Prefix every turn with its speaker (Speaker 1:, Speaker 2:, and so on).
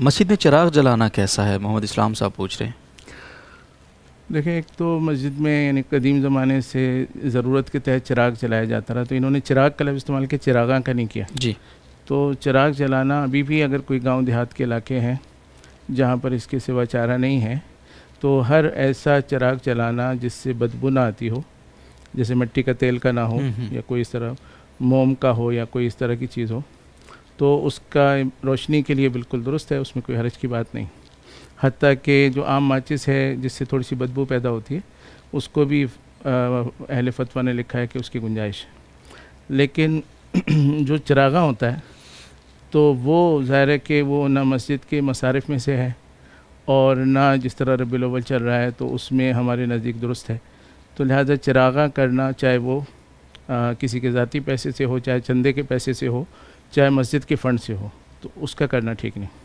Speaker 1: मस्जिद में चिराग जलाना कैसा है मोहम्मद इस्लाम साहब पूछ रहे हैं देखिए एक तो मस्जिद में यानी कदीम ज़माने से ज़रूरत के तहत चिराग जलाया जाता रहा तो इन्होंने चिराग का लफ इस्तेमाल किया चिरागा का नहीं किया जी तो चिराग जलाना अभी भी अगर कोई गांव देहात के इलाके हैं जहां पर इसके सिवा चारा नहीं है तो हर ऐसा चिराग जलाना जिससे बदबू ना आती हो जैसे मिट्टी का तेल का ना हो हम्म, हम्म। या कोई इस तरह मोम का हो या कोई इस तरह की चीज़ हो तो उसका रोशनी के लिए बिल्कुल दुरुस्त है उसमें कोई हरज की बात नहीं हती कि जो आम माचिस है जिससे थोड़ी सी बदबू पैदा होती है उसको भी अहल फतवा ने लिखा है कि उसकी गुंजाइश लेकिन जो चरागा होता है तो वो ज़ाहिर है कि वो ना मस्जिद के मसारफ में से है और ना जिस तरह रबीवल चल रहा है तो उसमें हमारे नज़दीक दुरुस्त है तो लिहाजा चरागा करना चाहे वो आ, किसी के ज़ाती पैसे से हो चाहे चंदे के पैसे से हो चाहे मस्जिद के फ़ंड से हो तो उसका करना ठीक नहीं